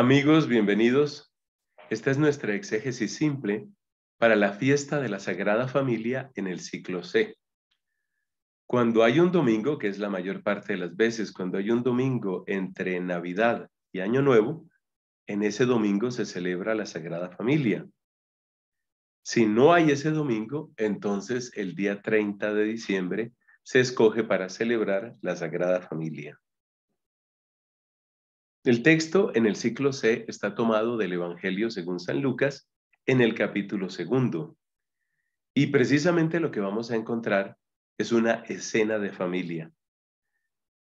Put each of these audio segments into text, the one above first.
Amigos, bienvenidos. Esta es nuestra exégesis simple para la fiesta de la Sagrada Familia en el ciclo C. Cuando hay un domingo, que es la mayor parte de las veces, cuando hay un domingo entre Navidad y Año Nuevo, en ese domingo se celebra la Sagrada Familia. Si no hay ese domingo, entonces el día 30 de diciembre se escoge para celebrar la Sagrada Familia. El texto en el ciclo C está tomado del Evangelio según San Lucas en el capítulo segundo. Y precisamente lo que vamos a encontrar es una escena de familia.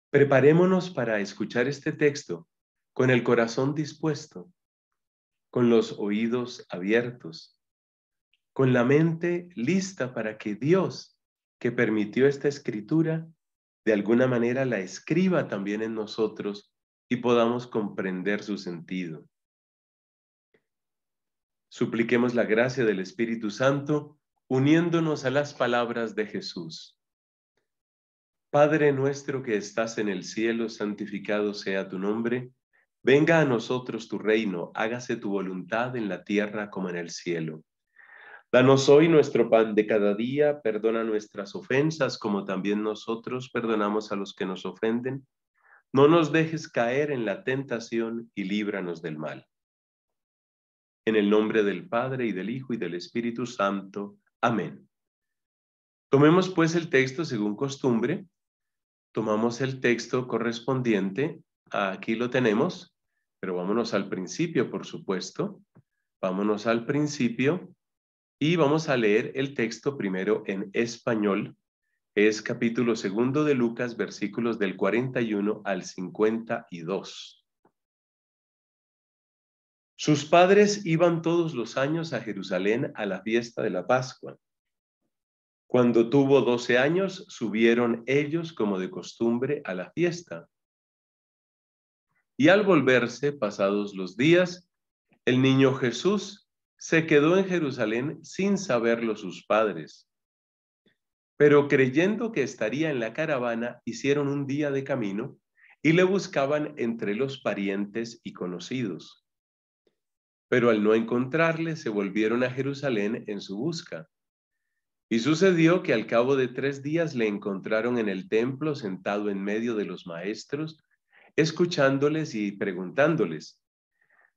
Preparémonos para escuchar este texto con el corazón dispuesto, con los oídos abiertos, con la mente lista para que Dios, que permitió esta escritura, de alguna manera la escriba también en nosotros podamos comprender su sentido. Supliquemos la gracia del Espíritu Santo uniéndonos a las palabras de Jesús. Padre nuestro que estás en el cielo, santificado sea tu nombre. Venga a nosotros tu reino, hágase tu voluntad en la tierra como en el cielo. Danos hoy nuestro pan de cada día, perdona nuestras ofensas como también nosotros perdonamos a los que nos ofenden no nos dejes caer en la tentación y líbranos del mal. En el nombre del Padre y del Hijo y del Espíritu Santo. Amén. Tomemos pues el texto según costumbre. Tomamos el texto correspondiente. Aquí lo tenemos, pero vámonos al principio, por supuesto. Vámonos al principio y vamos a leer el texto primero en español es capítulo segundo de Lucas, versículos del uno al dos. Sus padres iban todos los años a Jerusalén a la fiesta de la Pascua. Cuando tuvo doce años, subieron ellos como de costumbre a la fiesta. Y al volverse, pasados los días, el niño Jesús se quedó en Jerusalén sin saberlo sus padres pero creyendo que estaría en la caravana, hicieron un día de camino y le buscaban entre los parientes y conocidos. Pero al no encontrarle, se volvieron a Jerusalén en su busca. Y sucedió que al cabo de tres días le encontraron en el templo sentado en medio de los maestros, escuchándoles y preguntándoles.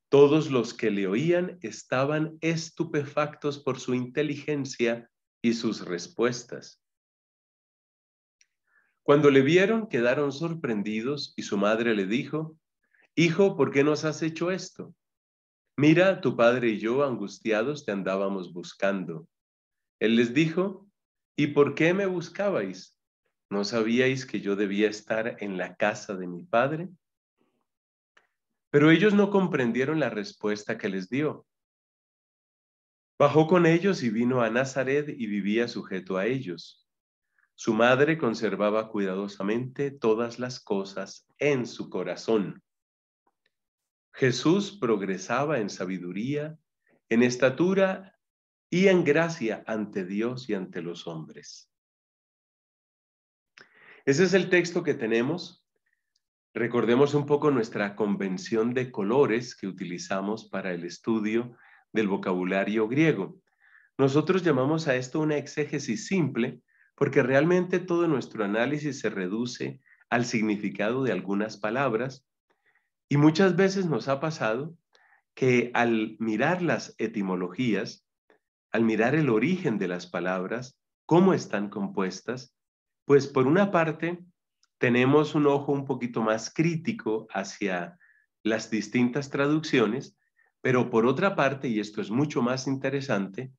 Todos los que le oían estaban estupefactos por su inteligencia y sus respuestas. Cuando le vieron, quedaron sorprendidos y su madre le dijo, Hijo, ¿por qué nos has hecho esto? Mira, tu padre y yo, angustiados, te andábamos buscando. Él les dijo, ¿y por qué me buscabais? ¿No sabíais que yo debía estar en la casa de mi padre? Pero ellos no comprendieron la respuesta que les dio. Bajó con ellos y vino a Nazaret y vivía sujeto a ellos. Su madre conservaba cuidadosamente todas las cosas en su corazón. Jesús progresaba en sabiduría, en estatura y en gracia ante Dios y ante los hombres. Ese es el texto que tenemos. Recordemos un poco nuestra convención de colores que utilizamos para el estudio del vocabulario griego. Nosotros llamamos a esto una exégesis simple porque realmente todo nuestro análisis se reduce al significado de algunas palabras y muchas veces nos ha pasado que al mirar las etimologías, al mirar el origen de las palabras, cómo están compuestas, pues por una parte tenemos un ojo un poquito más crítico hacia las distintas traducciones, pero por otra parte, y esto es mucho más interesante,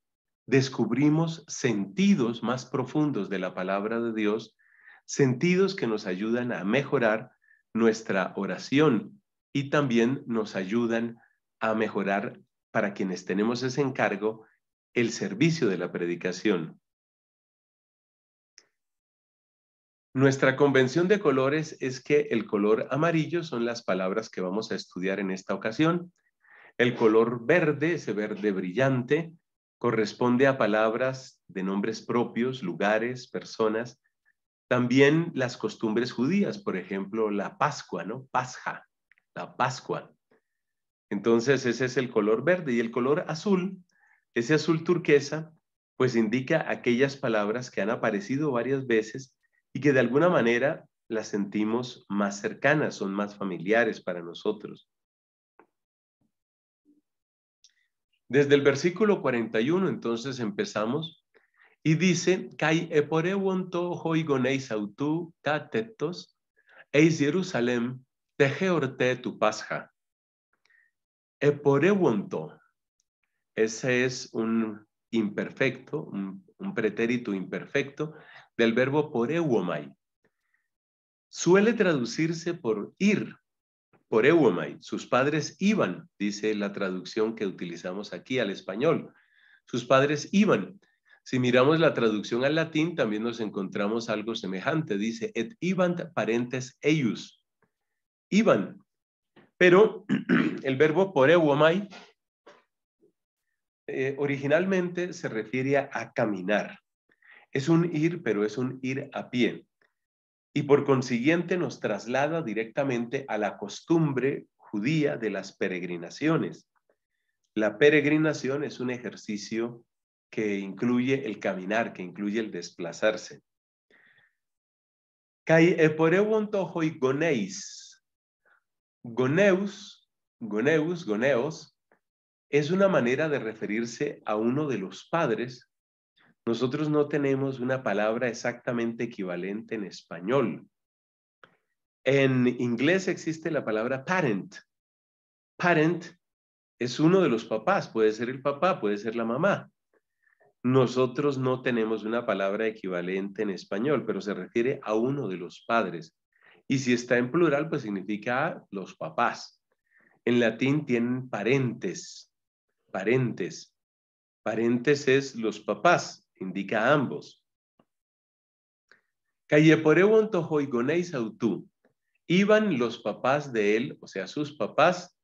descubrimos sentidos más profundos de la palabra de Dios, sentidos que nos ayudan a mejorar nuestra oración y también nos ayudan a mejorar para quienes tenemos ese encargo el servicio de la predicación. Nuestra convención de colores es que el color amarillo son las palabras que vamos a estudiar en esta ocasión. El color verde, ese verde brillante, corresponde a palabras de nombres propios, lugares, personas. También las costumbres judías, por ejemplo, la Pascua, ¿no? Pasja, la Pascua. Entonces ese es el color verde y el color azul, ese azul turquesa, pues indica aquellas palabras que han aparecido varias veces y que de alguna manera las sentimos más cercanas, son más familiares para nosotros. Desde el versículo 41 entonces empezamos y dice, Kai eporewonto hoigoneis autu eis Jerusalem tejeorte tu pasja. Eporewonto, ese es un imperfecto, un, un pretérito imperfecto del verbo porewomai. Suele traducirse por ir, por Sus padres iban, dice la traducción que utilizamos aquí al español. Sus padres iban. Si miramos la traducción al latín, también nos encontramos algo semejante. Dice, et ivant parentes ellos. Iban. Pero el verbo por eh, originalmente se refiere a caminar. Es un ir, pero es un ir a pie y por consiguiente nos traslada directamente a la costumbre judía de las peregrinaciones. La peregrinación es un ejercicio que incluye el caminar, que incluye el desplazarse. Kai hoy goneis. Goneus, goneus, goneos, es una manera de referirse a uno de los padres nosotros no tenemos una palabra exactamente equivalente en español. En inglés existe la palabra parent. Parent es uno de los papás, puede ser el papá, puede ser la mamá. Nosotros no tenemos una palabra equivalente en español, pero se refiere a uno de los padres. Y si está en plural, pues significa los papás. En latín tienen parentes, parentes. Parentes es los papás indica a ambos. autú. Iban los papás de él, o sea, sus papás,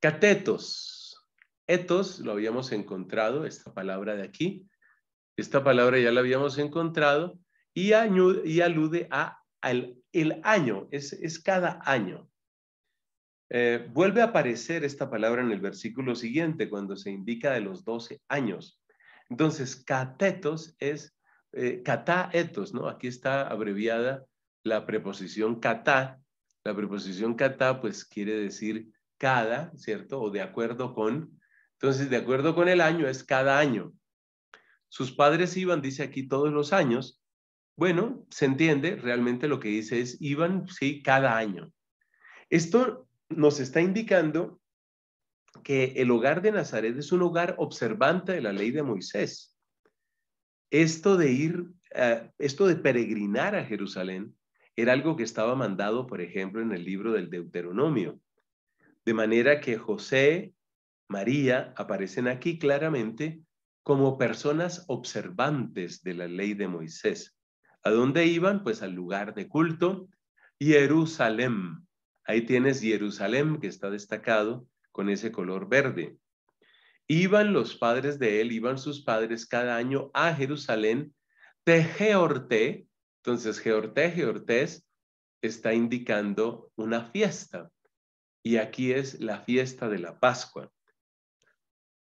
catetos. Etos lo habíamos encontrado, esta palabra de aquí. Esta palabra ya la habíamos encontrado y, y alude a al, el año, es, cada año. Eh, vuelve a aparecer esta palabra en el versículo siguiente, cuando se indica de los doce años. Entonces, catetos es, eh, catáetos, ¿no? Aquí está abreviada la preposición catá. La preposición catá, pues, quiere decir cada, ¿cierto? O de acuerdo con. Entonces, de acuerdo con el año, es cada año. Sus padres iban, dice aquí, todos los años. Bueno, se entiende, realmente lo que dice es iban, sí, cada año. Esto nos está indicando que el hogar de Nazaret es un hogar observante de la ley de Moisés. Esto de ir, eh, esto de peregrinar a Jerusalén era algo que estaba mandado, por ejemplo, en el libro del Deuteronomio. De manera que José, María aparecen aquí claramente como personas observantes de la ley de Moisés. ¿A dónde iban? Pues al lugar de culto, Jerusalén. Ahí tienes Jerusalén, que está destacado con ese color verde. Iban los padres de él, iban sus padres cada año a Jerusalén de Georte. Entonces, Georté, Geortés está indicando una fiesta. Y aquí es la fiesta de la Pascua.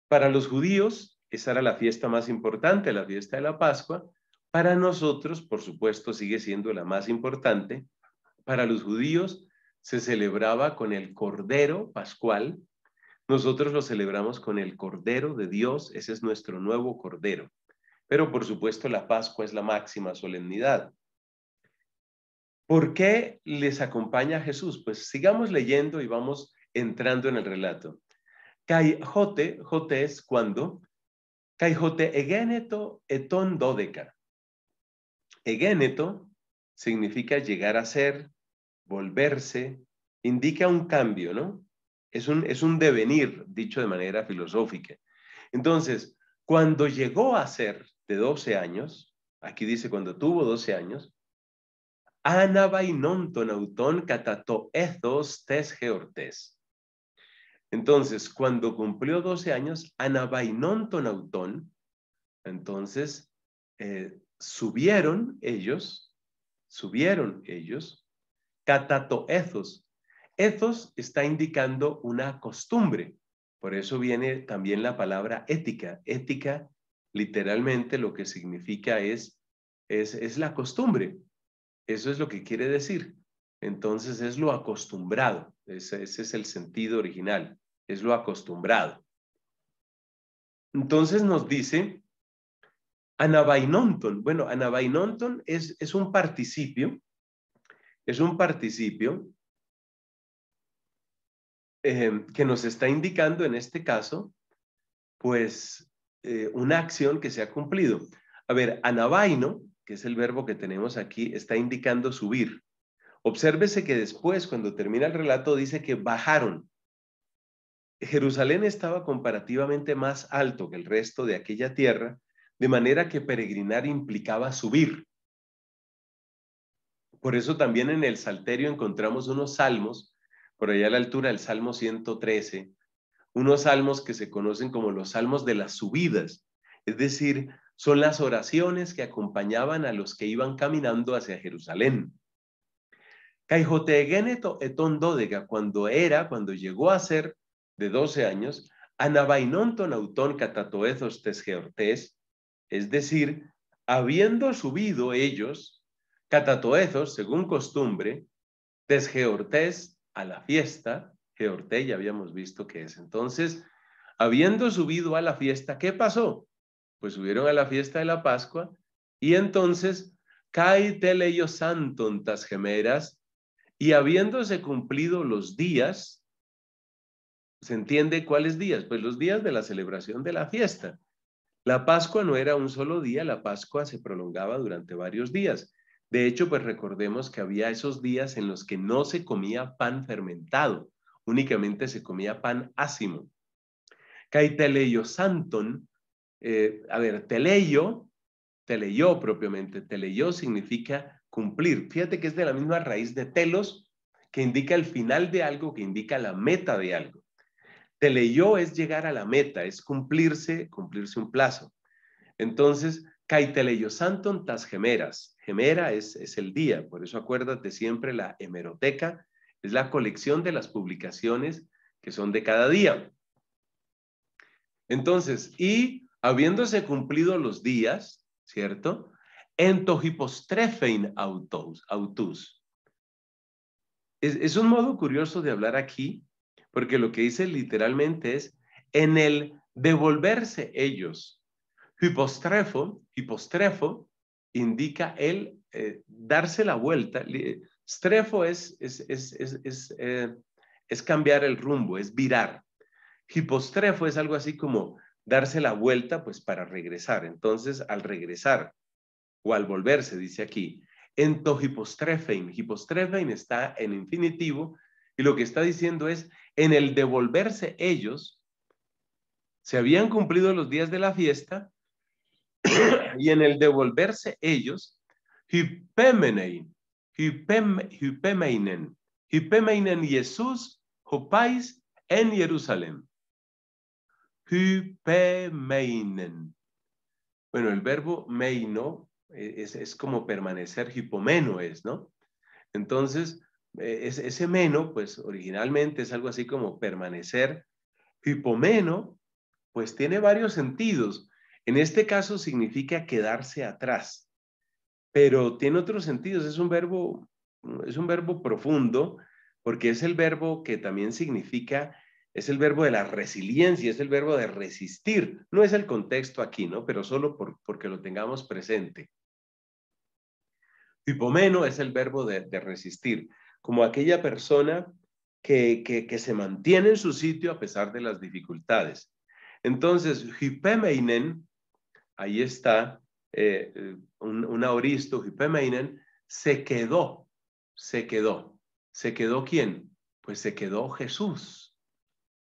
Para los judíos, esa era la fiesta más importante, la fiesta de la Pascua. Para nosotros, por supuesto, sigue siendo la más importante. Para los judíos se celebraba con el Cordero Pascual, nosotros lo celebramos con el Cordero de Dios, ese es nuestro nuevo Cordero. Pero por supuesto la Pascua es la máxima solemnidad. ¿Por qué les acompaña Jesús? Pues sigamos leyendo y vamos entrando en el relato. Caijote, jote es cuando, caijote egeneto eton dodeca. Egeneto significa llegar a ser, volverse, indica un cambio, ¿no? Es un, devenir, dicho de manera filosófica. Entonces, cuando llegó a ser de 12 años, aquí dice cuando tuvo 12 años, anabainontonauton catato ethos tes geortes. Entonces, cuando cumplió 12 años, Anabainontonautón, entonces eh, subieron ellos, subieron ellos, catatoethos, Ethos está indicando una costumbre. Por eso viene también la palabra ética. Ética literalmente lo que significa es, es, la costumbre. Eso es lo que quiere decir. Entonces es lo acostumbrado. Ese, es el sentido original. Es lo acostumbrado. Entonces nos dice anabainonton. Bueno, anabainonton es, es un participio. Es un participio Em, que nos está indicando en este caso, pues, eh, una acción que se ha cumplido. A ver, anabaino, que es el verbo que tenemos aquí, está indicando subir. Obsérvese que después, cuando termina el relato, dice que bajaron. Jerusalén estaba comparativamente más alto que el resto de aquella tierra, de manera que peregrinar implicaba subir. Por eso también en el Salterio encontramos unos salmos por allá a la altura del Salmo 113, unos salmos que se conocen como los salmos de las subidas, es decir, son las oraciones que acompañaban a los que iban caminando hacia Jerusalén. Caijotegeneto Etón Dódega, cuando era, cuando llegó a ser de 12 años, Anabainonton Autón Catatoezos Tesgeortés, es decir, habiendo subido ellos, Catatoezos, según costumbre, tesgeortes, a la fiesta, que ya habíamos visto que es. Entonces, habiendo subido a la fiesta, ¿qué pasó? Pues subieron a la fiesta de la Pascua y entonces cae ellos gemeras y habiéndose cumplido los días, ¿se entiende cuáles días? Pues los días de la celebración de la fiesta. La Pascua no era un solo día, la Pascua se prolongaba durante varios días. De hecho, pues recordemos que había esos días en los que no se comía pan fermentado, únicamente se comía pan ácimo. Caiteleio santon, eh, a ver, teleio, teleio propiamente, teleio significa cumplir. Fíjate que es de la misma raíz de telos, que indica el final de algo, que indica la meta de algo. Teleio es llegar a la meta, es cumplirse, cumplirse un plazo. Entonces, Caiteleiosanton tas gemeras. Gemera es, el día, por eso acuérdate siempre la hemeroteca, es la colección de las publicaciones que son de cada día. Entonces, y habiéndose cumplido los días, ¿cierto? Entohipostrefein autos, autus. Es, es un modo curioso de hablar aquí, porque lo que dice literalmente es en el devolverse ellos, Hipostrefo, hipostrefo indica el eh, darse la vuelta. Eh, strefo es, eh, es, cambiar el rumbo, es virar. Hipostrefo es algo así como darse la vuelta pues para regresar. Entonces, al regresar o al volverse, dice aquí, ento hipostrefein. Hipostrefein está en infinitivo y lo que está diciendo es, en el devolverse ellos, se habían cumplido los días de la fiesta y en el devolverse ellos, hypemenein, Jesús, hopais en Jerusalén. Hypemeinen. Bueno, el verbo meino e, es, es como permanecer, hipomeno es, ¿no? Entonces, e, ese meno, pues originalmente es algo así como permanecer. Hipomeno, pues tiene varios sentidos. En este caso significa quedarse atrás, pero tiene otros sentidos. Es un verbo, es un verbo profundo porque es el verbo que también significa, es el verbo de la resiliencia, es el verbo de resistir. No es el contexto aquí, ¿no? Pero solo porque lo tengamos presente. Hipomeno es el verbo de, resistir, como aquella persona que, que, se mantiene en su sitio a pesar de las dificultades. Entonces, hipemeinen ahí está eh, eh, un, un auristo, se quedó, se quedó. ¿Se quedó quién? Pues se quedó Jesús.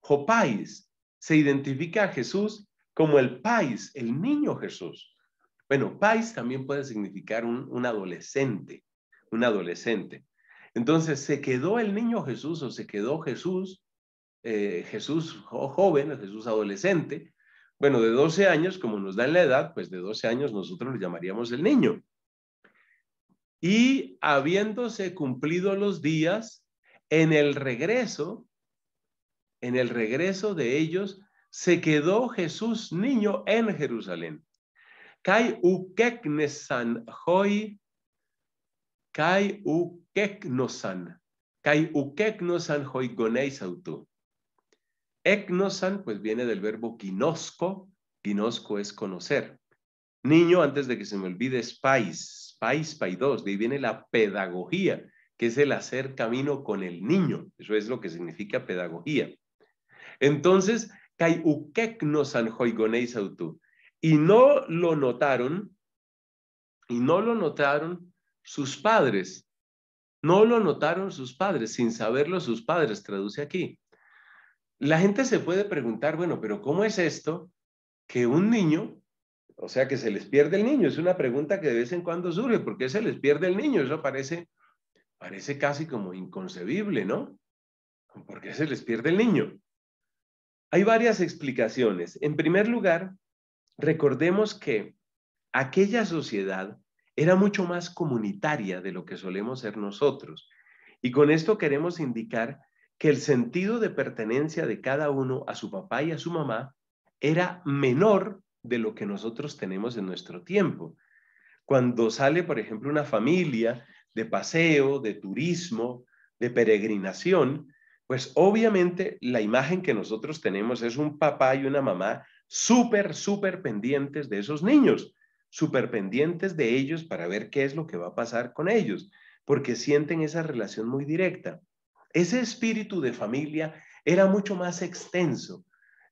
Jopais se identifica a Jesús como el pais, el niño Jesús. Bueno, pais también puede significar un, adolescente, un adolescente. Entonces, se quedó el niño Jesús o se quedó Jesús, eh, Jesús joven, Jesús adolescente, bueno, de 12 años, como nos da en la edad, pues de 12 años nosotros lo llamaríamos el niño. Y habiéndose cumplido los días, en el regreso, en el regreso de ellos, se quedó Jesús niño en Jerusalén. Kai ukeknesan hoy, kai ukeknosan, kai ukeknosan hoy Eknosan, pues viene del verbo quinosco. Quinosco es conocer. Niño, antes de que se me olvide, es pais, pais, paidos. De ahí viene la pedagogía, que es el hacer camino con el niño. Eso es lo que significa pedagogía. Entonces, kai ukeknosan hoigoneis Y no lo notaron, y no lo notaron sus padres. No lo notaron sus padres, sin saberlo sus padres, traduce aquí. La gente se puede preguntar, bueno, pero ¿cómo es esto que un niño, o sea, que se les pierde el niño? Es una pregunta que de vez en cuando surge, ¿por qué se les pierde el niño? Eso parece, parece casi como inconcebible, ¿no? ¿Por qué se les pierde el niño? Hay varias explicaciones. En primer lugar, recordemos que aquella sociedad era mucho más comunitaria de lo que solemos ser nosotros. Y con esto queremos indicar que el sentido de pertenencia de cada uno a su papá y a su mamá era menor de lo que nosotros tenemos en nuestro tiempo. Cuando sale, por ejemplo, una familia de paseo, de turismo, de peregrinación, pues obviamente la imagen que nosotros tenemos es un papá y una mamá súper, súper pendientes de esos niños, súper pendientes de ellos para ver qué es lo que va a pasar con ellos, porque sienten esa relación muy directa. Ese espíritu de familia era mucho más extenso,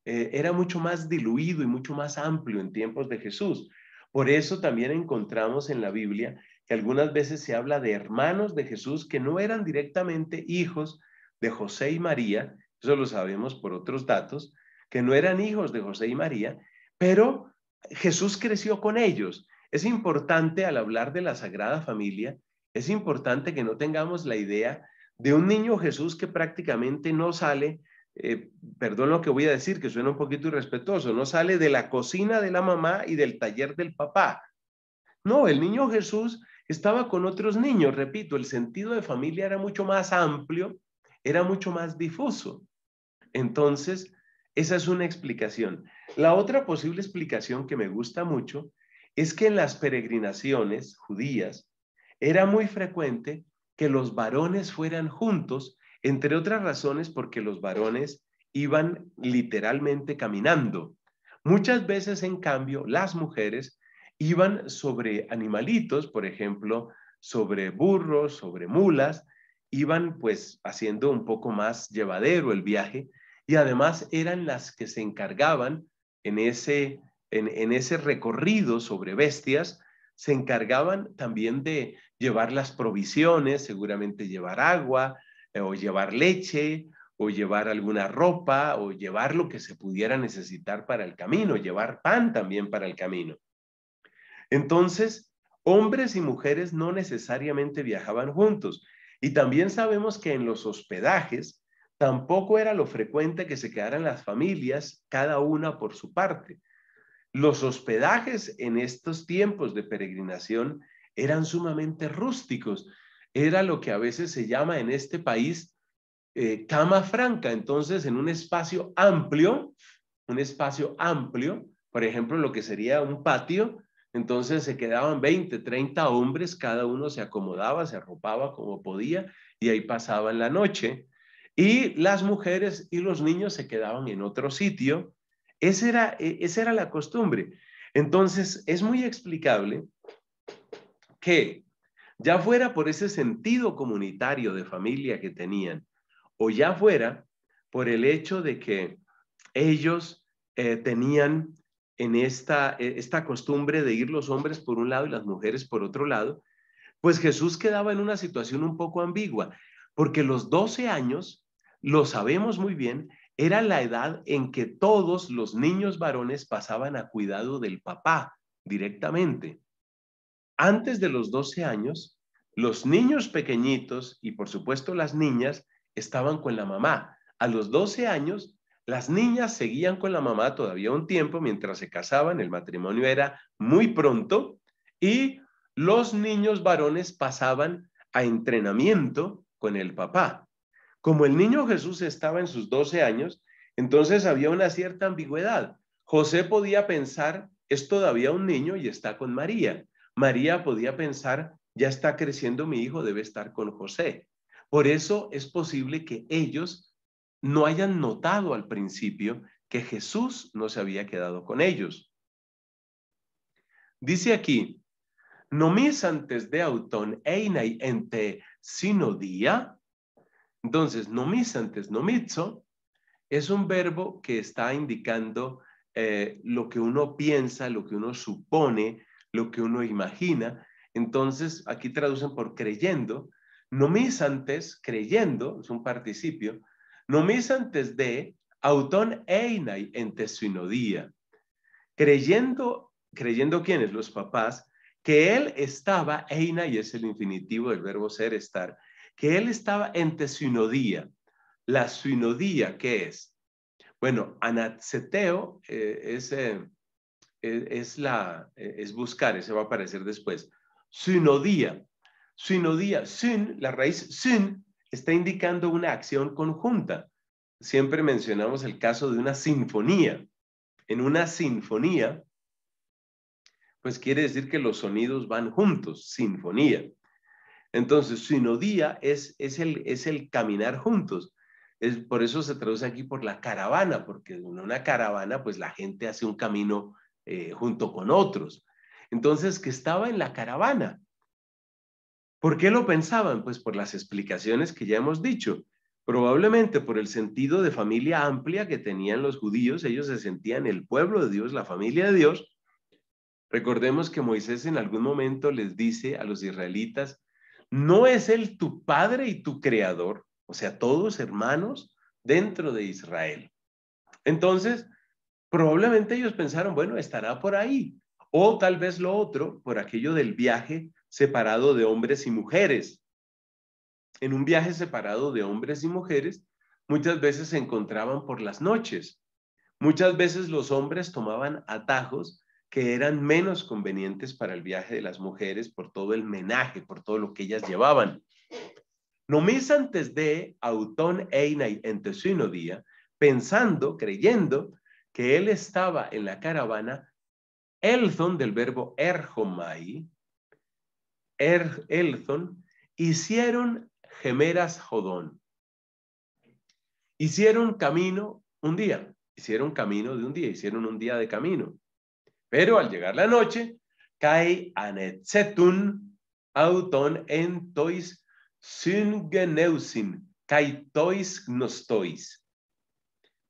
eh, era mucho más diluido y mucho más amplio en tiempos de Jesús. Por eso también encontramos en la Biblia que algunas veces se habla de hermanos de Jesús que no eran directamente hijos de José y María, eso lo sabemos por otros datos, que no eran hijos de José y María, pero Jesús creció con ellos. Es importante al hablar de la Sagrada Familia, es importante que no tengamos la idea de un niño Jesús que prácticamente no sale, eh, perdón lo que voy a decir, que suena un poquito irrespetuoso, no sale de la cocina de la mamá y del taller del papá. No, el niño Jesús estaba con otros niños, repito, el sentido de familia era mucho más amplio, era mucho más difuso. Entonces, esa es una explicación. La otra posible explicación que me gusta mucho es que en las peregrinaciones judías era muy frecuente que los varones fueran juntos, entre otras razones porque los varones iban literalmente caminando. Muchas veces, en cambio, las mujeres iban sobre animalitos, por ejemplo, sobre burros, sobre mulas, iban pues haciendo un poco más llevadero el viaje y además eran las que se encargaban en ese, en ese recorrido sobre bestias, se encargaban también de llevar las provisiones, seguramente llevar agua eh, o llevar leche o llevar alguna ropa o llevar lo que se pudiera necesitar para el camino, llevar pan también para el camino. Entonces, hombres y mujeres no necesariamente viajaban juntos. Y también sabemos que en los hospedajes tampoco era lo frecuente que se quedaran las familias, cada una por su parte. Los hospedajes en estos tiempos de peregrinación eran sumamente rústicos. Era lo que a veces se llama en este país eh, cama franca. Entonces, en un espacio amplio, un espacio amplio, por ejemplo, lo que sería un patio, entonces se quedaban 20, 30 hombres, cada uno se acomodaba, se arropaba como podía y ahí pasaban la noche. Y las mujeres y los niños se quedaban en otro sitio. era, e, esa era la costumbre. Entonces, es muy explicable que ya fuera por ese sentido comunitario de familia que tenían, o ya fuera por el hecho de que ellos eh, tenían en esta, e, esta costumbre de ir los hombres por un lado y las mujeres por otro lado, pues Jesús quedaba en una situación un poco ambigua, porque los 12 años, lo sabemos muy bien, era la edad en que todos los niños varones pasaban a cuidado del papá directamente antes de los 12 años, los niños pequeñitos y por supuesto las niñas estaban con la mamá. A los 12 años, las niñas seguían con la mamá todavía un tiempo mientras se casaban, el matrimonio era muy pronto y los niños varones pasaban a entrenamiento con el papá. Como el niño Jesús estaba en sus 12 años, entonces había una cierta ambigüedad. José podía pensar, es todavía un niño y está con María. María podía pensar, ya está creciendo mi hijo, debe estar con José. Por eso es posible que ellos no hayan notado al principio que Jesús no se había quedado con ellos. Dice aquí, nomis antes de auton einai ente día Entonces, nomis antes nomizo es un verbo que está indicando eh, lo que uno piensa, lo que uno supone, lo que uno imagina. Entonces, aquí traducen por creyendo, antes, creyendo, es un participio, antes de autón einai en creyendo, creyendo quiénes, los papás, que él estaba, eina y es el infinitivo del verbo ser, estar, que él estaba en tesinodía. La sinodía, ¿qué es? Bueno, anaceteo eh, es eh, e-, es, la, e-, es buscar, ese va a aparecer después. Sinodía. Sinodía, sin, la raíz sin, está indicando una acción conjunta. Siempre mencionamos el caso de una sinfonía. En una sinfonía, pues quiere decir que los sonidos van juntos, sinfonía. Entonces, sinodía es, el, caminar juntos. por eso se traduce aquí por la caravana, porque en una caravana, pues la gente hace un camino eh, junto con otros. Entonces, que estaba en la caravana. ¿Por qué lo pensaban? Pues por las explicaciones que ya hemos dicho. Probablemente por el sentido de familia amplia que tenían los judíos, ellos se sentían el pueblo de Dios, la familia de Dios. Recordemos que Moisés en algún momento les dice a los israelitas, ¿no es él tu padre y tu creador? O sea, todos hermanos dentro de Israel. Entonces, Probablemente ellos pensaron, bueno, estará por ahí. O tal vez lo otro, por aquello del viaje separado de hombres y mujeres. En un viaje separado de hombres y mujeres, muchas veces se encontraban por las noches. Muchas veces los hombres tomaban atajos que eran menos convenientes para el viaje de las mujeres por todo el menaje, por todo lo que ellas llevaban. No Nomis antes de autón einai en día, pensando, creyendo que él estaba en la caravana, Elzon, del verbo erjomai, er, Elzon, hicieron gemeras jodón. Hicieron camino un día, hicieron camino de un día, hicieron un día de camino. Pero al llegar la noche, cae anetzetun auton gnostois.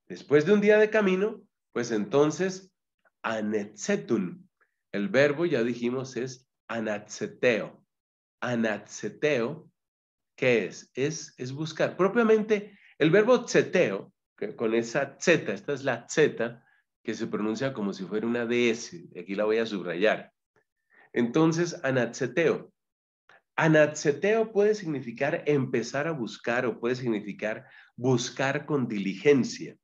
Después de un día de camino, pues entonces, anetzetun, el verbo ya dijimos es anatzeteo. Anatzeteo, ¿qué es? Es, es buscar. Propiamente, el verbo tzeteo, con esa zeta, esta es la zeta, que se pronuncia como si fuera una DS, aquí la voy a subrayar. Entonces, anatzeteo. Anatzeteo puede significar empezar a buscar o puede significar buscar con diligencia.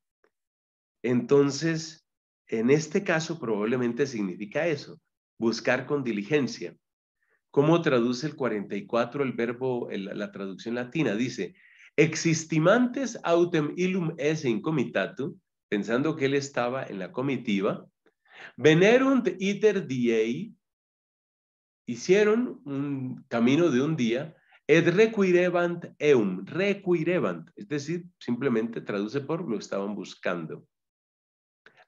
Entonces, en este caso probablemente significa eso, buscar con diligencia. ¿Cómo traduce el 44 el verbo, la traducción latina? Dice, existimantes autem illum es in comitatum, pensando que él estaba en la comitiva, venerunt iter diei, hicieron un camino de un día, et requirevant eum, requirevant, es decir, simplemente traduce por lo estaban buscando.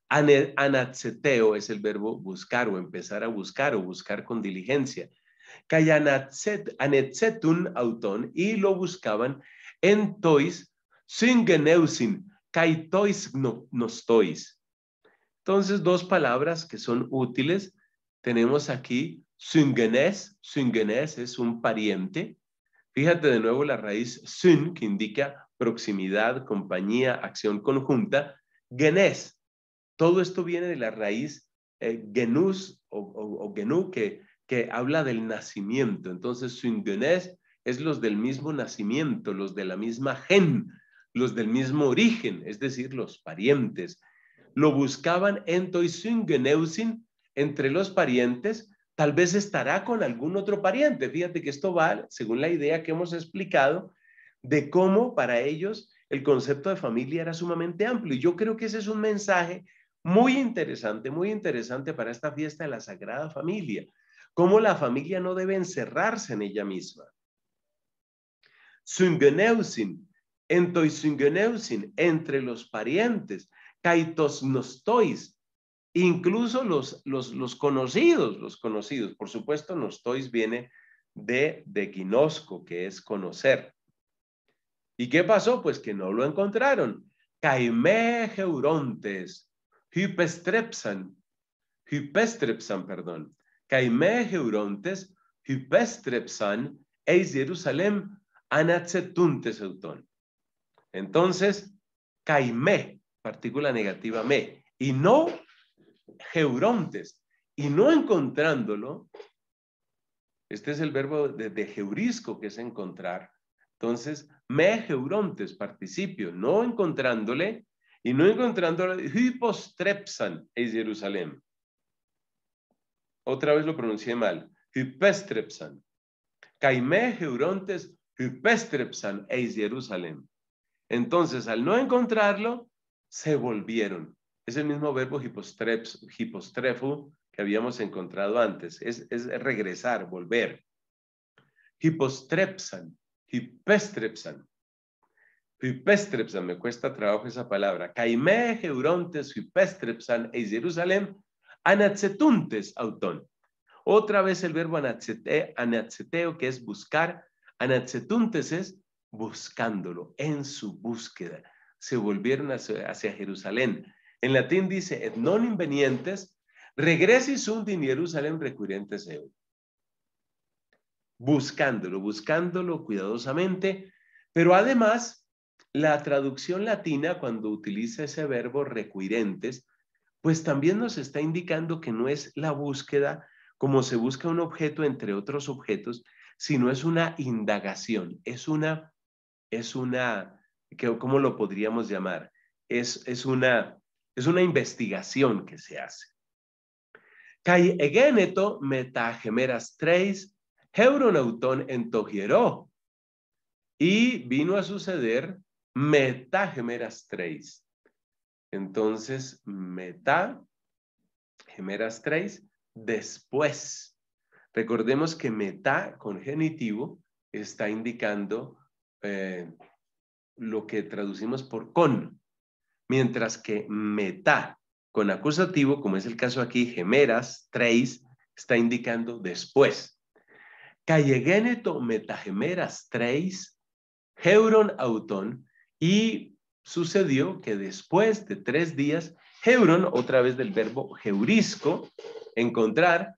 Anatzeteo es el verbo buscar o empezar a buscar o buscar con diligencia. Anetzetun auton y lo buscaban en tois singeneusin, tois tois. Entonces, dos palabras que son útiles. Tenemos aquí syngenes, syngenes es un pariente. Fíjate de nuevo la raíz syn, que indica proximidad, compañía, acción conjunta. Genes, todo esto viene de la raíz eh, genus o, genu, que, que habla del nacimiento. Entonces, indones es los del mismo nacimiento, los de la misma gen, los del mismo origen, es decir, los parientes. Lo buscaban en Toisungeneusin, entre los parientes, tal vez estará con algún otro pariente. Fíjate que esto va según la idea que hemos explicado de cómo para ellos el concepto de familia era sumamente amplio. Y yo creo que ese es un mensaje muy interesante, muy interesante para esta fiesta de la Sagrada Familia, cómo la familia no debe encerrarse en ella misma. Sungeneusin, entre los parientes, nostois. incluso los, los, conocidos, los conocidos. Por supuesto, nostois viene de, de ginosco, que es conocer. ¿Y qué pasó? Pues que no lo encontraron. Caimé hypestrepsan, hypestrepsan, perdón, caimé geurontes, hypestrepsan, eis Jerusalén, anatsetuntes euton. Entonces, caimé, partícula negativa me, y no geurontes, y no encontrándolo, este es el verbo de, de que es encontrar, entonces, me geurontes, participio, no encontrándole, y no encontrando hipostrepsan eis Jerusalén. Otra vez lo pronuncié mal. Hipestrepsan. Caimé Geurontes Hipestrepsan eis Jerusalén. Entonces, al no encontrarlo, se volvieron. Es el mismo verbo hipostreps, hipostrefu que habíamos encontrado antes. Es, es regresar, volver. Hipostrepsan, hipestrepsan me cuesta trabajo esa palabra. Caimé, Geurontes, Hypestrepsan e Jerusalén, anatzetuntes autón. Otra vez el verbo anatzete, anatzeteo, que es buscar. Anatzetuntes es buscándolo, en su búsqueda. Se volvieron hacia, Jerusalén. En latín dice, et non invenientes, regresis un in Jerusalén recurrentes eo. Buscándolo, buscándolo cuidadosamente, pero además la traducción latina, cuando utiliza ese verbo recuidentes, pues también nos está indicando que no es la búsqueda como se busca un objeto entre otros objetos, sino es una indagación, es una, es una, ¿cómo lo podríamos llamar? Es, una, es una investigación que se hace. tres Y vino a suceder Meta gemeras 3. Entonces, meta gemeras 3 después. Recordemos que meta con genitivo está indicando eh, lo que traducimos por con, mientras que meta con acusativo, como es el caso aquí, gemeras, tres, está indicando después. meta metagemeras tres, heuron autón. Y sucedió que después de tres días, Hebron, otra vez del verbo heurisco, encontrar,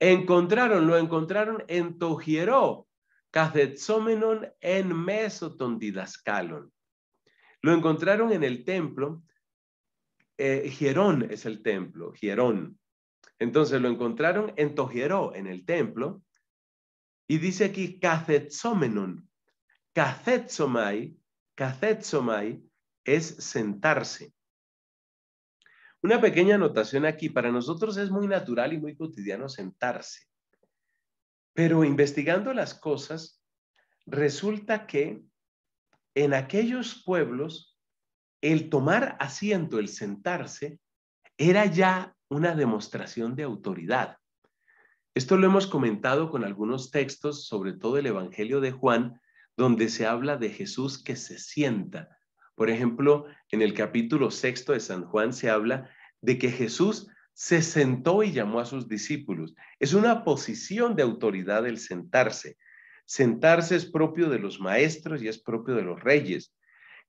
encontraron, lo encontraron en Togieró, Cazetzómenon en Mesoton Lo encontraron en el templo, eh, es el templo, Gerón. Entonces lo encontraron en Togieró, en el templo, y dice aquí Cazetzómenon. Cazetzomai Cathetsomai es sentarse. Una pequeña anotación aquí, para nosotros es muy natural y muy cotidiano sentarse, pero investigando las cosas, resulta que en aquellos pueblos el tomar asiento, el sentarse, era ya una demostración de autoridad. Esto lo hemos comentado con algunos textos, sobre todo el Evangelio de Juan, donde se habla de Jesús que se sienta. Por ejemplo, en el capítulo sexto de San Juan se habla de que Jesús se sentó y llamó a sus discípulos. Es una posición de autoridad el sentarse. Sentarse es propio de los maestros y es propio de los reyes.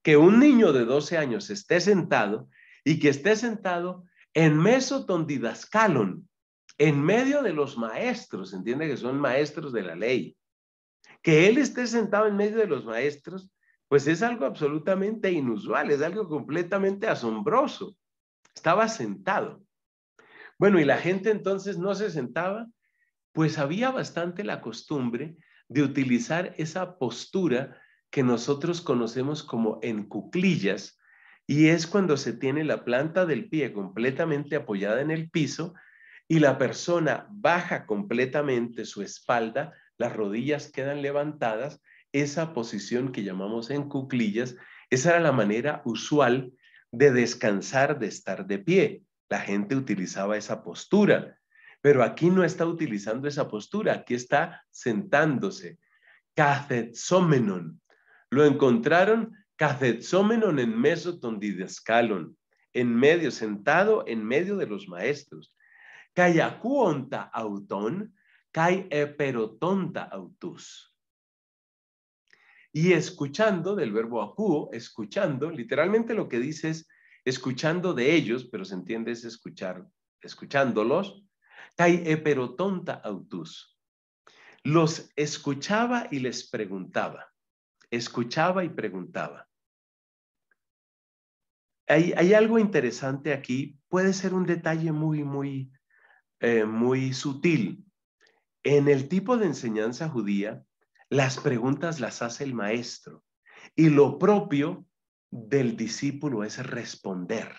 Que un niño de 12 años esté sentado y que esté sentado en mesotondidascalon, en medio de los maestros, entiende que son maestros de la ley que él esté sentado en medio de los maestros, pues es algo absolutamente inusual, es algo completamente asombroso. Estaba sentado. Bueno, y la gente entonces no se sentaba, pues había bastante la costumbre de utilizar esa postura que nosotros conocemos como en cuclillas, y es cuando se tiene la planta del pie completamente apoyada en el piso y la persona baja completamente su espalda las rodillas quedan levantadas, esa posición que llamamos en cuclillas, esa era la manera usual de descansar, de estar de pie. La gente utilizaba esa postura, pero aquí no está utilizando esa postura, aquí está sentándose. Cacetzomenon. Lo encontraron cacetzomenon en mesoton en medio, sentado en medio de los maestros. Cayacuonta autón, eperotonta autus. Y escuchando, del verbo acúo, escuchando, literalmente lo que dice es escuchando de ellos, pero se entiende es escuchar, escuchándolos, eperotonta autus. Los escuchaba y les preguntaba. Escuchaba y preguntaba. Hay, algo interesante aquí, puede ser un detalle muy, muy, eh, muy sutil, en el tipo de enseñanza judía, las preguntas las hace el maestro y lo propio del discípulo es responder.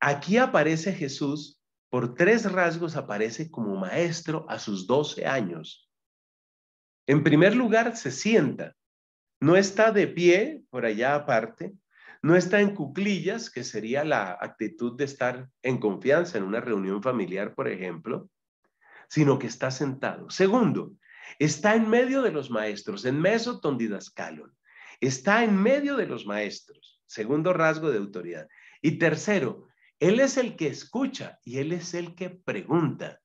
Aquí aparece Jesús, por tres rasgos aparece como maestro a sus 12 años. En primer lugar, se sienta. No está de pie, por allá aparte, no está en cuclillas, que sería la actitud de estar en confianza en una reunión familiar, por ejemplo, sino que está sentado. Segundo, está en medio de los maestros, en meso Está en medio de los maestros, segundo rasgo de autoridad. Y tercero, él es el que escucha y él es el que pregunta.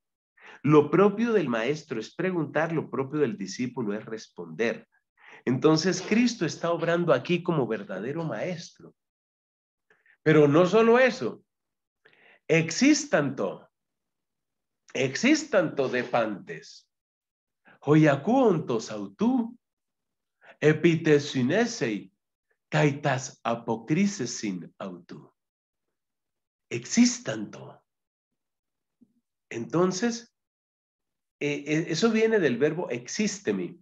Lo propio del maestro es preguntar, lo propio del discípulo es responder. Entonces Cristo está obrando aquí como verdadero maestro. Pero no solo eso, tanto existanto depantes, hoiacuontos autú, epitesinesei, caitas apocrisesin autú. Existanto. Entonces, e, e, eso viene del verbo existemi.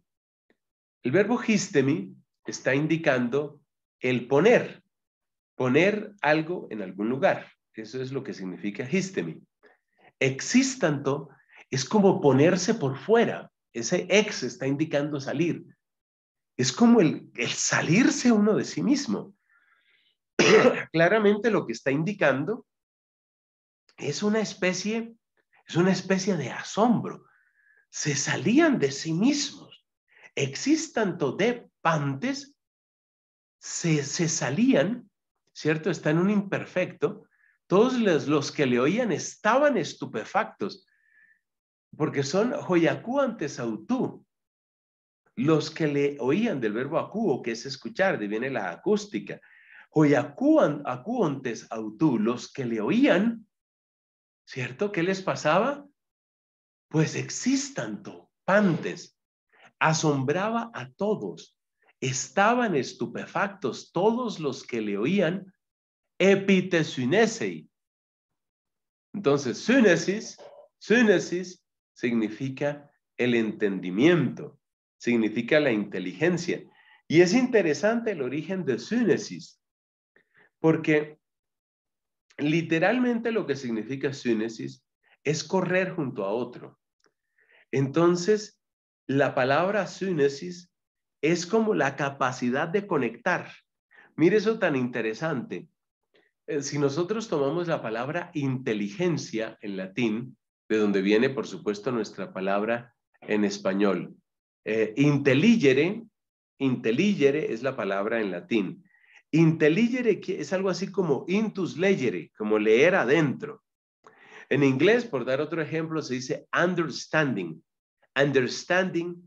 El verbo histemi está indicando el poner, poner algo en algún lugar. Eso es lo que significa histemi. Existanto es como ponerse por fuera. Ese ex está indicando salir. Es como el, salirse uno de sí mismo. Claramente lo que está indicando es una especie, es una especie de asombro. Se salían de sí mismos. Existanto de pantes se salían, ¿cierto? Está en un imperfecto, todos los que le oían estaban estupefactos, porque son joyacúantes antes autú. Los que le oían del verbo acúo, que es escuchar, de viene la acústica. Joyacú autú, los que le oían, ¿cierto? ¿Qué les pasaba? Pues existan pantes. Asombraba a todos. Estaban estupefactos todos los que le oían epitesunesei. Entonces, sunesis, significa el entendimiento, significa la inteligencia. Y es interesante el origen de sunesis, porque literalmente lo que significa sunesis es correr junto a otro. Entonces, la palabra sínesis es como la capacidad de conectar. Mire eso tan interesante. Eh, si nosotros tomamos la palabra inteligencia en latín, de donde viene, por supuesto, nuestra palabra en español, eh, Inteligere, intelligere, es la palabra en latín. Inteligere es algo así como intus legere, como leer adentro. En inglés, por dar otro ejemplo, se dice understanding. Understanding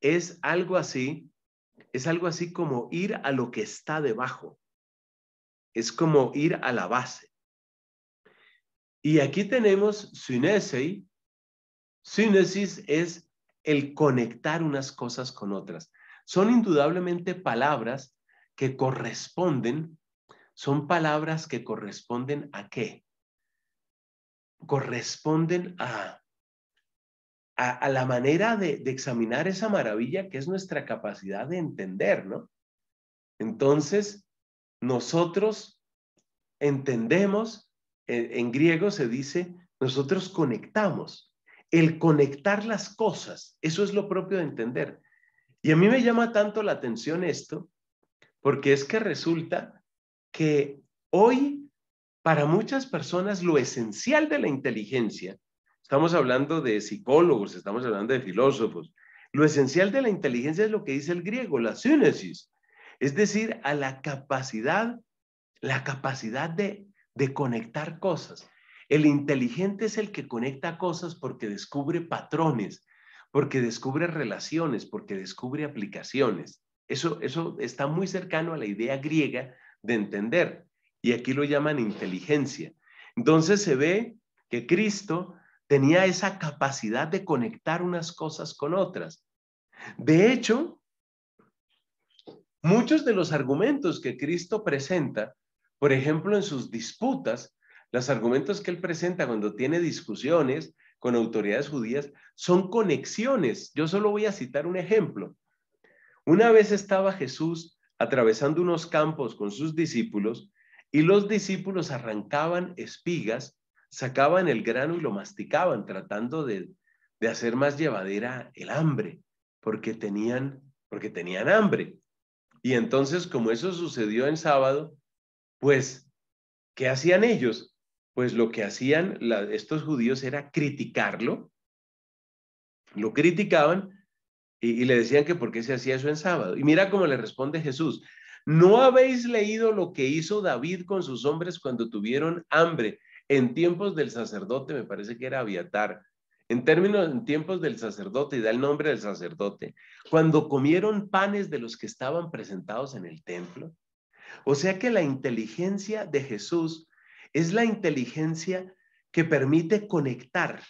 es algo así, es algo así como ir a lo que está debajo. Es como ir a la base. Y aquí tenemos sinesis. sinesis es el conectar unas cosas con otras. Son indudablemente palabras que corresponden, son palabras que corresponden a qué? Corresponden a, a, la manera de, de examinar esa maravilla que es nuestra capacidad de entender, ¿no? Entonces, nosotros entendemos, en, griego se dice, nosotros conectamos. El conectar las cosas, eso es lo propio de entender. Y a mí me llama tanto la atención esto, porque es que resulta que hoy, para muchas personas, lo esencial de la inteligencia, estamos hablando de psicólogos, estamos hablando de filósofos, lo esencial de la inteligencia es lo que dice el griego, la sínesis, es decir, a la capacidad, la capacidad de, conectar cosas. El inteligente es el que conecta cosas porque descubre patrones, porque descubre relaciones, porque descubre aplicaciones. Eso, eso está muy cercano a la idea griega de entender. Y aquí lo llaman inteligencia. Entonces se ve que Cristo tenía esa capacidad de conectar unas cosas con otras. De hecho, Muchos de los argumentos que Cristo presenta, por ejemplo, en sus disputas, los argumentos que él presenta cuando tiene discusiones con autoridades judías, son conexiones. Yo solo voy a citar un ejemplo. Una vez estaba Jesús atravesando unos campos con sus discípulos y los discípulos arrancaban espigas, sacaban el grano y lo masticaban, tratando de, de hacer más llevadera el hambre, porque tenían, porque tenían hambre. Y entonces, como eso sucedió en sábado, pues, ¿qué hacían ellos? Pues lo que hacían estos judíos era criticarlo, lo criticaban y, y le decían que por qué se hacía eso en sábado. Y mira cómo le responde Jesús, ¿no habéis leído lo que hizo David con sus hombres cuando tuvieron hambre en tiempos del sacerdote, me parece que era Aviatar? En términos, en tiempos del sacerdote, y da el nombre del sacerdote, cuando comieron panes de los que estaban presentados en el templo. O sea que la inteligencia de Jesús es la inteligencia que permite conectar.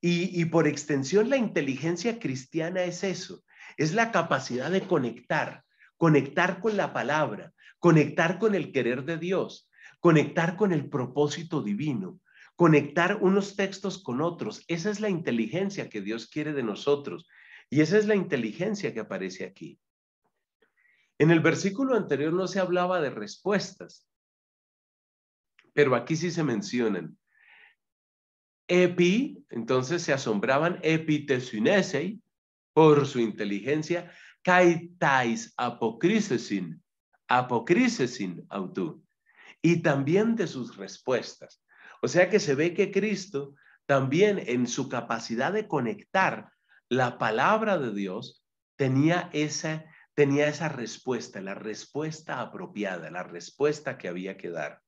Y, y por extensión, la inteligencia cristiana es eso, es la capacidad de conectar, conectar con la palabra, conectar con el querer de Dios, conectar con el propósito divino, conectar unos textos con otros. Esa es la inteligencia que Dios quiere de nosotros. Y esa es la inteligencia que aparece aquí. En el versículo anterior no se hablaba de respuestas, pero aquí sí se mencionan. Epi, entonces se asombraban epitesunesei por su inteligencia, kaitais apocrisesin, apocrisesin autú, y también de sus respuestas. O sea que se ve que Cristo también en su capacidad de conectar la palabra de Dios tenía esa, tenía esa respuesta, la respuesta apropiada, la respuesta que había que dar.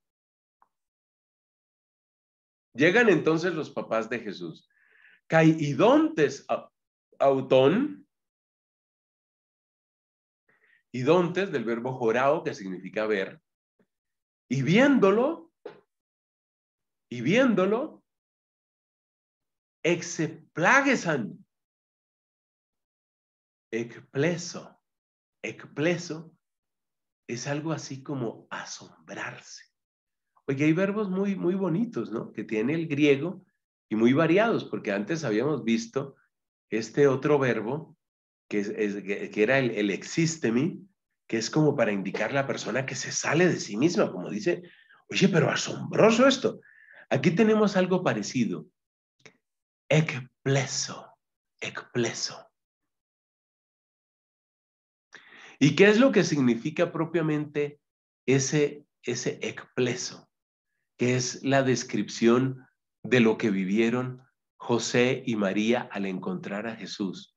Llegan entonces los papás de Jesús. idontes autón, idontes del verbo jorao, que significa ver, y viéndolo, y viéndolo, pleso. Expleso. Expleso es algo así como asombrarse. Oye, hay verbos muy, muy bonitos, ¿no? Que tiene el griego y muy variados, porque antes habíamos visto este otro verbo que, que era el, el existemi, que es como para indicar la persona que se sale de sí misma, como dice, oye, pero asombroso esto. Aquí tenemos algo parecido. expleso, expleso. ¿Y qué es lo que significa propiamente ese, ese Que es la descripción de lo que vivieron José y María al encontrar a Jesús.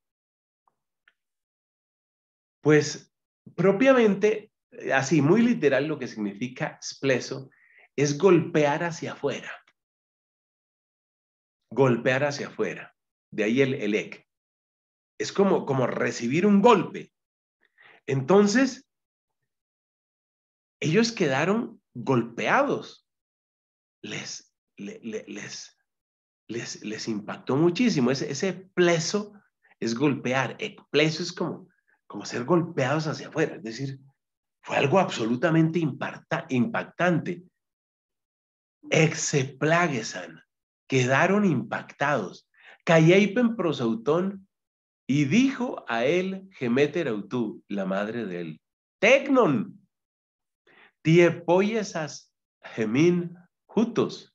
Pues propiamente, así muy literal lo que significa expleso es golpear hacia afuera golpear hacia afuera. De ahí el elec. Es como, como recibir un golpe. Entonces, ellos quedaron golpeados. Les, les, les, les, impactó muchísimo. Ese, ese pleso es golpear. El pleso es como, como ser golpeados hacia afuera. Es decir, fue algo absolutamente impactante. Exeplaguesan quedaron impactados. Cayeipen prosautón y dijo a él Gemeterautú, la madre de él, Tecnon, tiepoyesas gemin jutos.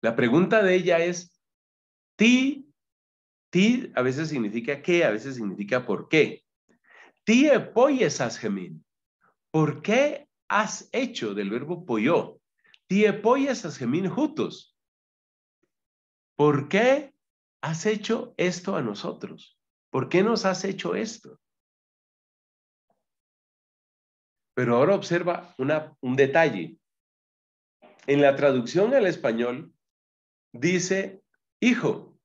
La pregunta de ella es, ti, ti a veces significa qué, a veces significa por qué. Tiepoyesas gemin, ¿por qué has hecho del verbo pollo? ¿Por qué has hecho esto a nosotros? ¿Por qué nos has hecho esto? Pero ahora observa un detalle. En la traducción al español dice hijo.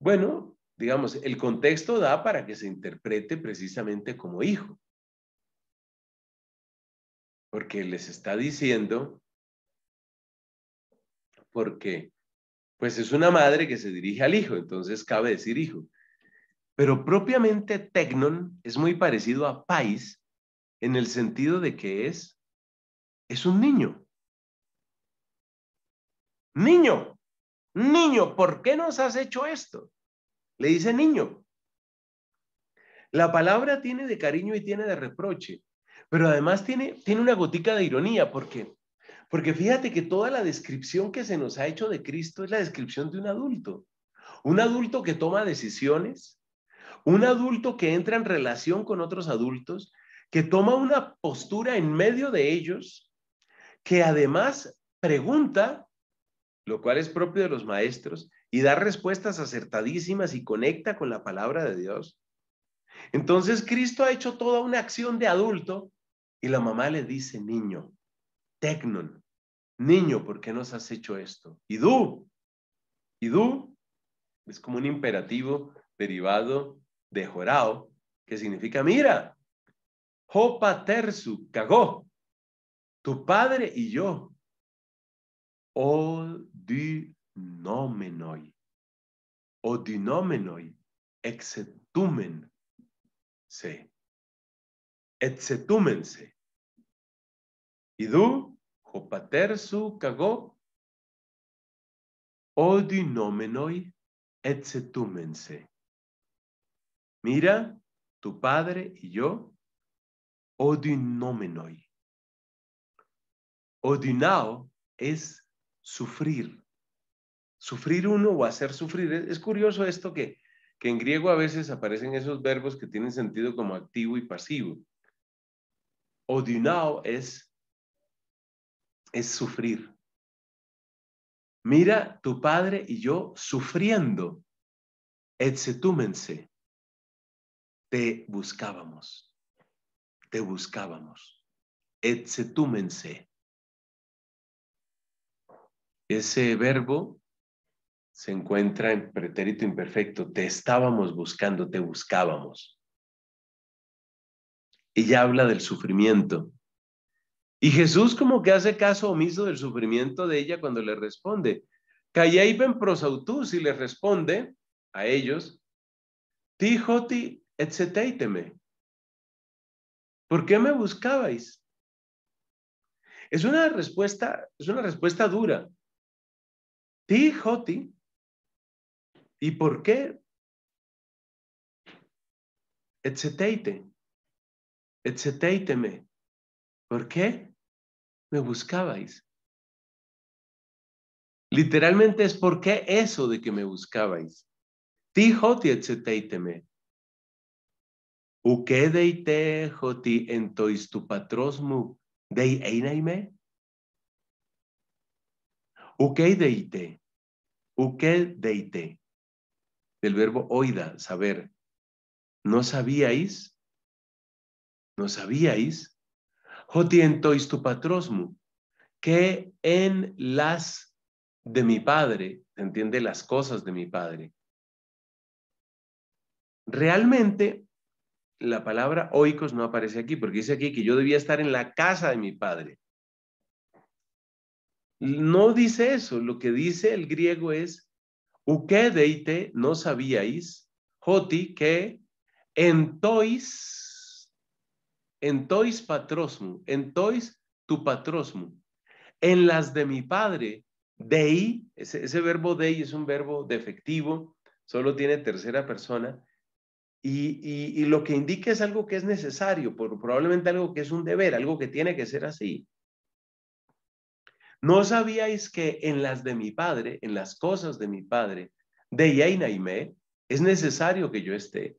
Bueno, digamos, el contexto da para que se interprete precisamente como hijo. Porque les está diciendo, porque pues es una madre que se dirige al hijo, entonces cabe decir hijo. Pero propiamente tecnon es muy parecido a pais en el sentido de que es, es un niño. Niño, niño, ¿por qué nos has hecho esto? Le dice niño. La palabra tiene de cariño y tiene de reproche. Pero además tiene, tiene una gotica de ironía, porque porque fíjate que toda la descripción que se nos ha hecho de Cristo es la descripción de un adulto. Un adulto que toma decisiones, un adulto que entra en relación con otros adultos, que toma una postura en medio de ellos, que además pregunta, lo cual es propio de los maestros, y da respuestas acertadísimas y conecta con la palabra de Dios. Entonces Cristo ha hecho toda una acción de adulto y la mamá le dice, niño, tecnon, niño, ¿por qué nos has hecho esto? y idú, es como un imperativo derivado de jorao, que significa, mira, jopa tersu, cagó, tu padre y yo, odinomenoi, odinomenoi, exetumen, se etzetúmense. tú, jopater su cagó, odinómenoi, etzetúmense. Mira, tu padre y yo, odinómenoi. Odinao es sufrir. Sufrir uno o hacer sufrir. Es, curioso esto que, que en griego a veces aparecen esos verbos que tienen sentido como activo y pasivo odinao es, es sufrir. Mira tu padre y yo sufriendo. Etsetúmense. Te buscábamos. Te buscábamos. Etsetúmense. Ese verbo se encuentra en pretérito imperfecto. Te estábamos buscando, te buscábamos ella habla del sufrimiento. Y Jesús como que hace caso omiso del sufrimiento de ella cuando le responde, y prosautus y le responde a ellos, tijoti joti ¿Por qué me buscabais? Es una respuesta, es una respuesta dura. Tijoti, ¿Y por qué? Etseteite. ¿Por qué? Me buscabais. Literalmente es por qué eso de que me buscabais. Ti joti etzeteiteme. deite joti entois tu patrosmu dei einaime. uque deite. Del verbo oida, saber. ¿No sabíais? ¿No sabíais? Jotientois oh, tu patrosmo, que en las de mi padre, entiende las cosas de mi padre. Realmente, la palabra oikos no aparece aquí, porque dice aquí que yo debía estar en la casa de mi padre. No dice eso, lo que dice el griego es, uke deite, no sabíais, joti, oh, que entois en tois patrosmo, en tois tu patrosmo, en las de mi padre, dei, ese, ese verbo dei es un verbo defectivo, solo tiene tercera persona, y, lo que indica es algo que es necesario, probablemente algo que es un deber, algo que tiene que ser así. ¿No sabíais que en las de mi padre, en las cosas de mi padre, de y es necesario que yo esté?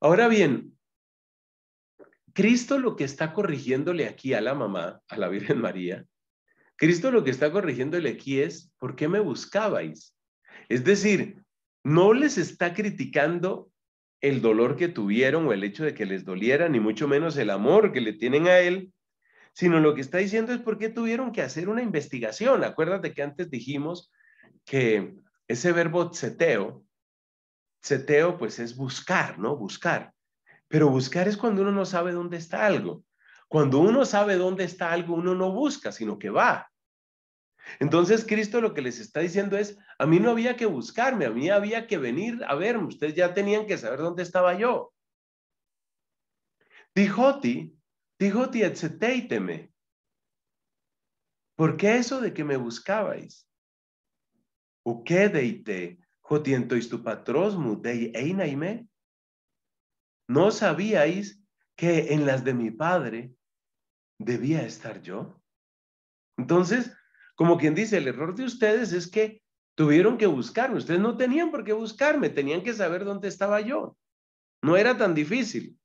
Ahora bien, Cristo lo que está corrigiéndole aquí a la mamá, a la Virgen María, Cristo lo que está corrigiéndole aquí es, ¿por qué me buscabais? Es decir, no les está criticando el dolor que tuvieron o el hecho de que les doliera, ni mucho menos el amor que le tienen a él, sino lo que está diciendo es por qué tuvieron que hacer una investigación. Acuérdate que antes dijimos que ese verbo ceteo, ceteo pues es buscar, ¿no? Buscar. Pero buscar es cuando uno no sabe dónde está algo. Cuando uno sabe dónde está algo, uno no busca, sino que va. Entonces Cristo lo que les está diciendo es, a mí no había que buscarme, a mí había que venir a verme, ustedes ya tenían que saber dónde estaba yo. Tijoti, tijoti, etseteiteme. ¿Por qué eso de que me buscabais? ¿Uquedeite? jotientois tu patrosmu, dei einaime. ¿No sabíais que en las de mi padre debía estar yo? Entonces, como quien dice, el error de ustedes es que tuvieron que buscarme. Ustedes no tenían por qué buscarme, tenían que saber dónde estaba yo. No era tan difícil.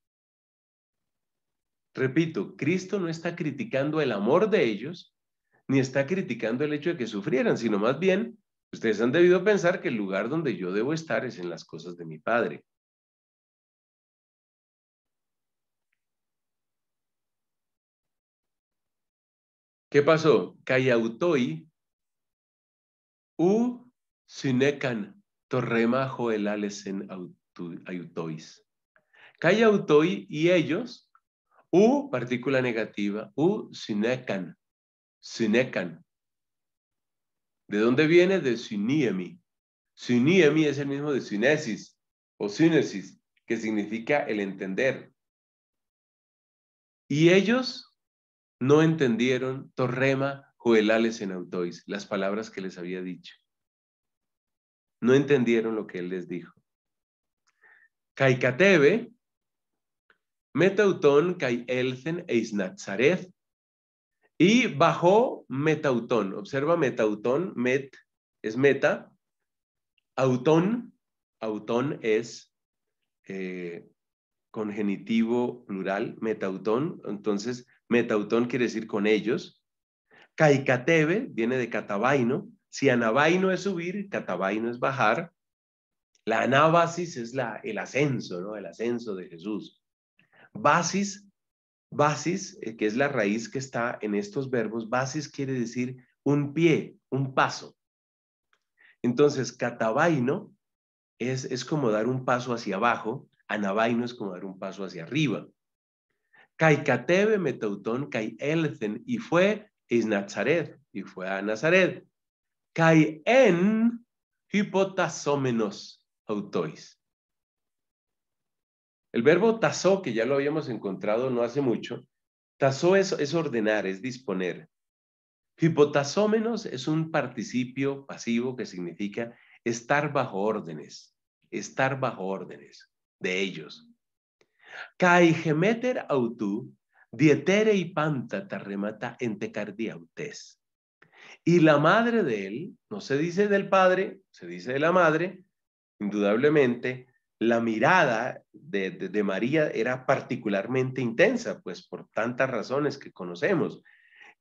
Repito, Cristo no está criticando el amor de ellos, ni está criticando el hecho de que sufrieran, sino más bien, ustedes han debido pensar que el lugar donde yo debo estar es en las cosas de mi Padre. ¿Qué pasó? Kayautoi. u sinecan torremajo el alesen autois. y ellos, u partícula negativa, u sinecan, sinecan. ¿De dónde viene? De siniemi. Siniemi es el mismo de sinesis o sinesis, que significa el entender. Y ellos no entendieron torrema joelales en autois, las palabras que les había dicho. No entendieron lo que él les dijo. Caicatebe, metautón, elfen eis nazareth, y bajo metautón. Observa metautón, met es meta, autón, autón es eh, congenitivo plural, metautón, entonces Metautón quiere decir con ellos. Caicatebe viene de catabaino. Si anabaino es subir, catabaino es bajar. La anabasis es la, el ascenso, ¿no? El ascenso de Jesús. Basis, basis, eh, que es la raíz que está en estos verbos, basis quiere decir un pie, un paso. Entonces, catabaino es, es como dar un paso hacia abajo, anabaino es como dar un paso hacia arriba metautón y fue y fue a Nazaret. en autois. El verbo tasó, que ya lo habíamos encontrado no hace mucho, tasó es, es ordenar, es disponer. Hipotasómenos es un participio pasivo que significa estar bajo órdenes, estar bajo órdenes de ellos gemeter autú, dietere y panta remata Y la madre de él, no se dice del padre, se dice de la madre, indudablemente, la mirada de, María era particularmente intensa, pues por tantas razones que conocemos.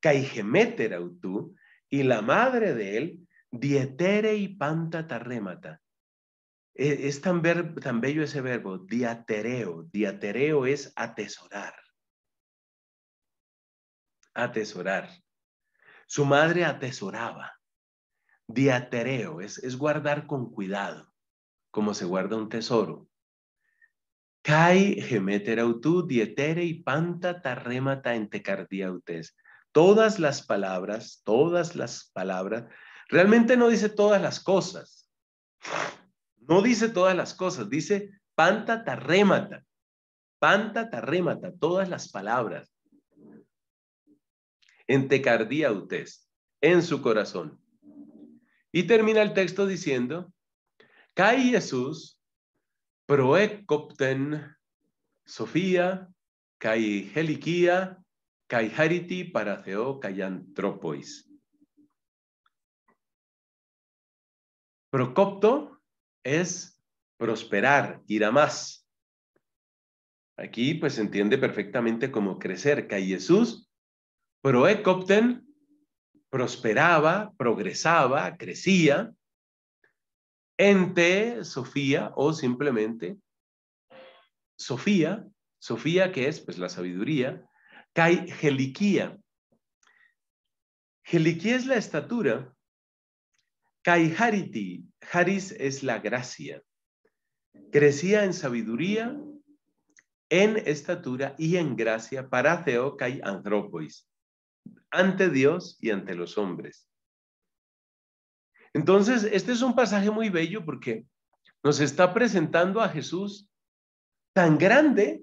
gemeter autú, y la madre de él, dietere y panta tarremata. E-, es, tan, tan bello ese verbo, diatereo. Diatereo es atesorar. Atesorar. Su madre atesoraba. Diatereo es, guardar con cuidado, como se guarda un tesoro. Kai gemeterautu dietere y panta tarremata Todas las palabras, todas las palabras, realmente no dice todas las cosas, no dice todas las cosas, dice panta tarrémata. Panta todas las palabras. en utes. en su corazón. Y termina el texto diciendo, Cai Jesús proecopten Sofía, Cai Heliquía, Cai Hariti paraceo Caiantropois. Procopto es prosperar, ir a más. Aquí pues se entiende perfectamente cómo crecer, que Jesús proecopten prosperaba, progresaba, crecía, ente Sofía o simplemente Sofía, Sofía que es pues la sabiduría, kai geliquía. Geliquía es la estatura Kai Hariti, Haris es la gracia. Crecía en sabiduría, en estatura y en gracia para Theo Kai Anthropois, ante Dios y ante los hombres. Entonces, este es un pasaje muy bello porque nos está presentando a Jesús tan grande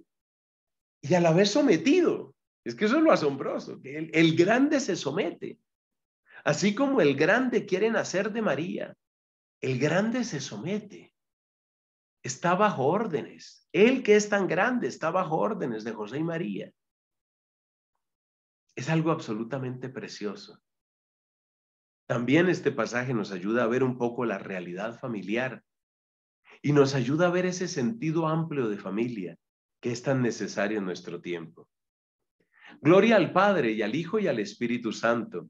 y al haber sometido. Es que eso es lo asombroso, que el grande se somete. Así como el grande quiere nacer de María, el grande se somete, está bajo órdenes. Él que es tan grande está bajo órdenes de José y María. Es algo absolutamente precioso. También este pasaje nos ayuda a ver un poco la realidad familiar y nos ayuda a ver ese sentido amplio de familia que es tan necesario en nuestro tiempo. Gloria al Padre y al Hijo y al Espíritu Santo